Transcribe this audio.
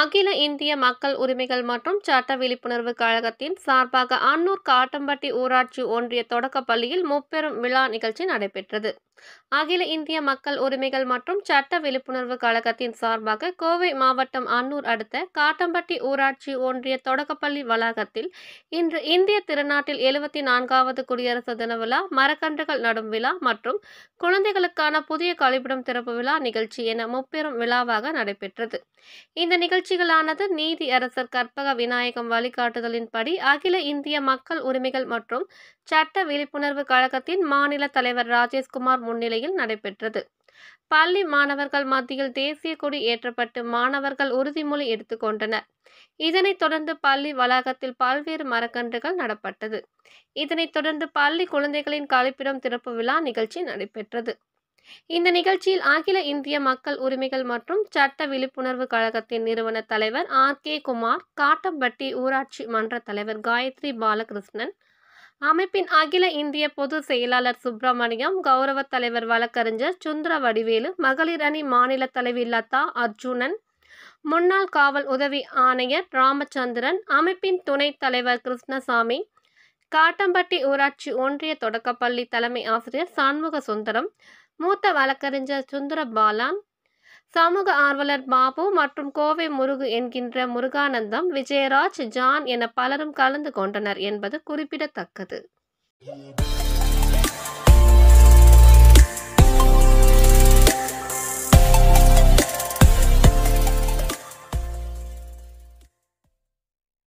அகில இந்திய மக்கள் உரிமைகள் மற்றும் சட்ட விழிப்புணர்வு கழகத்தின் சார்பாக அன்னூர் காட்டம்பட்டி ஊராட்சி ஒன்றிய தொடக்கப்பள்ளியில் முப்பெரும் விழா நிகழ்ச்சி நடைபெற்றது அகில இந்திய மக்கள் உரிமைகள் மற்றும் சட்ட விழிப்புணர்வு கழகத்தின் சார்பாக கோவை மாவட்டம் அன்னூர் அடுத்த காட்டம்பட்டி ஊராட்சி ஒன்றிய தொடக்கப்பள்ளி வளாகத்தில் இன்று இந்திய திருநாட்டில் எழுபத்தி நான்காவது குடியரசு தின விழா மரக்கன்றுகள் நடும் விழா மற்றும் குழந்தைகளுக்கான புதிய கழிப்பிடம் திறப்பு விழா நிகழ்ச்சி என முப்பெரும் விழாவாக நடைபெற்றது இந்த நிகழ்ச்சிகளானது நீதி அரசர் கற்பக விநாயகம் வழிகாட்டுதலின்படி அகில இந்திய மக்கள் உரிமைகள் மற்றும் சட்ட விழிப்புணர்வு கழகத்தின் மாநில தலைவர் ராஜேஷ்குமார் முன்னிலையில் நடைபெற்றது பள்ளி மாணவர்கள் மத்தியில் தேசிய கொடி ஏற்றப்பட்டு மாணவர்கள் உறுதிமொழி எடுத்துக்கொண்டனர் இதனைத் தொடர்ந்து பள்ளி வளாகத்தில் பல்வேறு மரக்கன்றுகள் நடப்பட்டது இதனைத் தொடர்ந்து பள்ளி குழந்தைகளின் கழிப்பிடம் திறப்பு விழா நிகழ்ச்சி நடைபெற்றது இந்த நிகழ்ச்சியில் அகில இந்திய மக்கள் உரிமைகள் மற்றும் சட்ட விழிப்புணர்வு கழகத்தின் நிறுவன தலைவர் ஆர் கே குமார் காட்டம்பட்டி ஊராட்சி மன்ற தலைவர் காயத்ரி பாலகிருஷ்ணன் அமைப்பின் அகில இந்திய பொதுச் செயலாளர் சுப்பிரமணியம் கௌரவ தலைவர் வழக்கறிஞர் சுந்தர வடிவேலு மகளிர் அணி மாநில தலைவி லதா அர்ஜுனன் முன்னாள் காவல் உதவி ஆணையர் ராமச்சந்திரன் அமைப்பின் துணைத் தலைவர் கிருஷ்ணசாமி காட்டம்பட்டி ஊராட்சி ஒன்றிய தொடக்கப்பள்ளி தலைமை ஆசிரியர் சண்முக சுந்தரம் மூத்த வழக்கறிஞர் சுந்தர பாலான் சமூக ஆர்வலர் பாபு மற்றும் கோவை முருகு என்கின்ற முருகானந்தம் விஜயராஜ் ஜான் என பலரும் கலந்து கொண்டனர் என்பது குறிப்பிடத்தக்கது